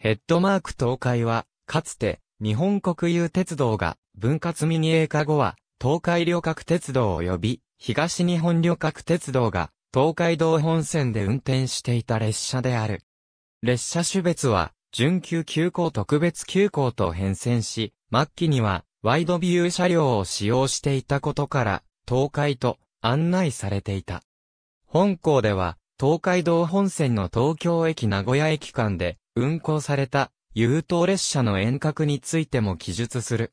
ヘッドマーク東海は、かつて、日本国有鉄道が、分割民営化後は、東海旅客鉄道及び、東日本旅客鉄道が、東海道本線で運転していた列車である。列車種別は、準急急行特別急行と変遷し、末期には、ワイドビュー車両を使用していたことから、東海と案内されていた。本校では、東海道本線の東京駅名古屋駅間で、運行された、優等列車の遠隔についても記述する。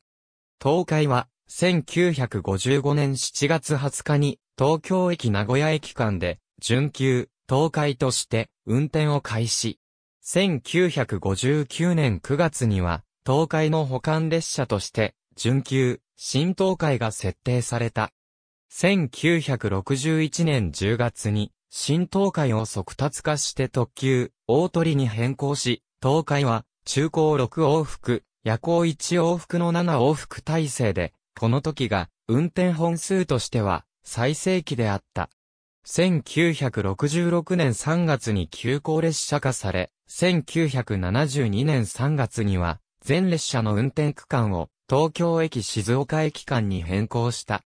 東海は、1955年7月20日に、東京駅名古屋駅間で、準急、東海として、運転を開始。1959年9月には、東海の保管列車として、準急、新東海が設定された。1961年10月に、新東海を速達化して特急、大鳥に変更し、東海は中高6往復、夜行1往復の7往復体制で、この時が運転本数としては最盛期であった。1966年3月に急行列車化され、1972年3月には、全列車の運転区間を東京駅静岡駅間に変更した。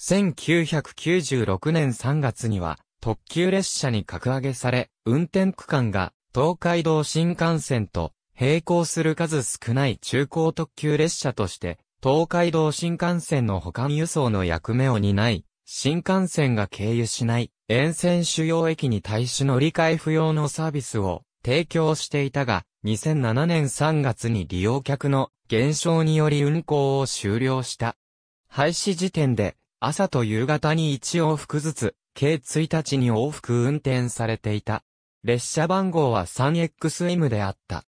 1996年3月には、特急列車に格上げされ、運転区間が東海道新幹線と並行する数少ない中高特急列車として、東海道新幹線の保管輸送の役目を担い、新幹線が経由しない沿線主要駅に対し乗り換え不要のサービスを提供していたが、2007年3月に利用客の減少により運行を終了した。廃止時点で朝と夕方に一往復ずつ計1日に往復運転されていた。列車番号は 3XM であった。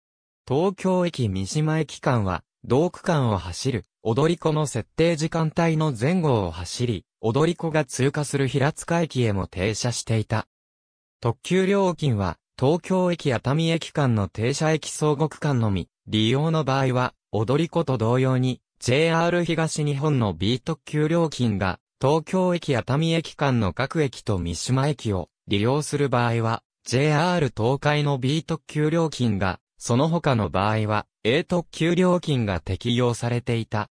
東京駅三島駅間は、同区間を走る、踊り子の設定時間帯の前後を走り、踊り子が通過する平塚駅へも停車していた。特急料金は、東京駅熱海駅間の停車駅総合区間のみ、利用の場合は、踊り子と同様に、JR 東日本の B 特急料金が東京駅熱海駅間の各駅と三島駅を利用する場合は、JR 東海の B 特急料金が、その他の場合は A 特急料金が適用されていた。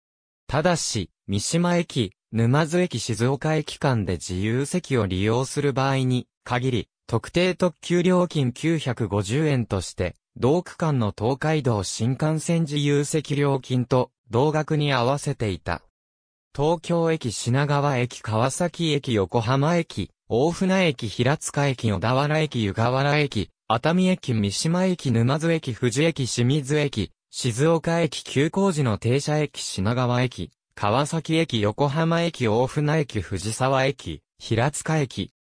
ただし、三島駅、沼津駅静岡駅間で自由席を利用する場合に、限り、特定特急料金950円として、同区間の東海道新幹線自由席料金と同額に合わせていた。東京駅品川駅川崎駅横浜駅、大船駅平塚駅小田原駅湯河原駅、熱海駅三島駅沼津駅富士駅清水駅、静岡駅急行時の停車駅品川駅、川崎駅横浜駅大船駅藤沢駅、平塚駅、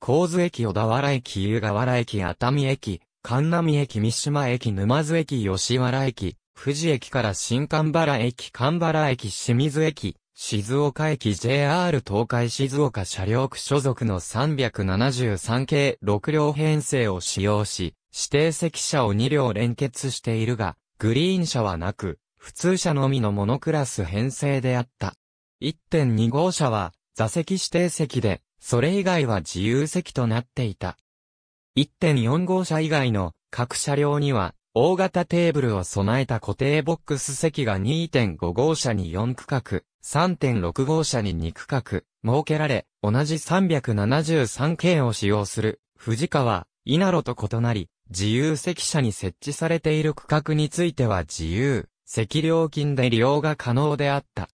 神津駅小田原駅湯河原駅熱海駅、神南駅三島駅沼津駅吉原駅、富士駅から新神原駅神原駅清水駅、静岡駅 JR 東海静岡車両区所属の373系6両編成を使用し、指定席車を2両連結しているが、グリーン車はなく、普通車のみのモノクラス編成であった。1.2号車は座席指定席で、それ以外は自由席となっていた。1.4号車以外の各車両には大型テーブルを備えた固定ボックス席が2.5号車に4区画、3.6号車に2区画、設けられ、同じ 373K を使用する、藤川、稲路と異なり、自由席車に設置されている区画については自由、席料金で利用が可能であった。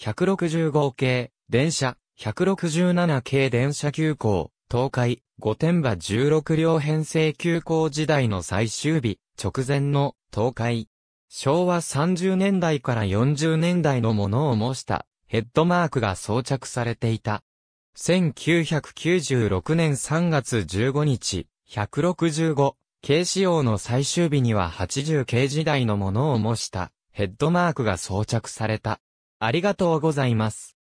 165系、電車、167系電車急行、東海、御殿場16両編成急行時代の最終日、直前の東海。昭和30年代から40年代のものを模したヘッドマークが装着されていた。1996年3月15日、165軽仕様の最終日には80系時代のものを模したヘッドマークが装着された。ありがとうございます。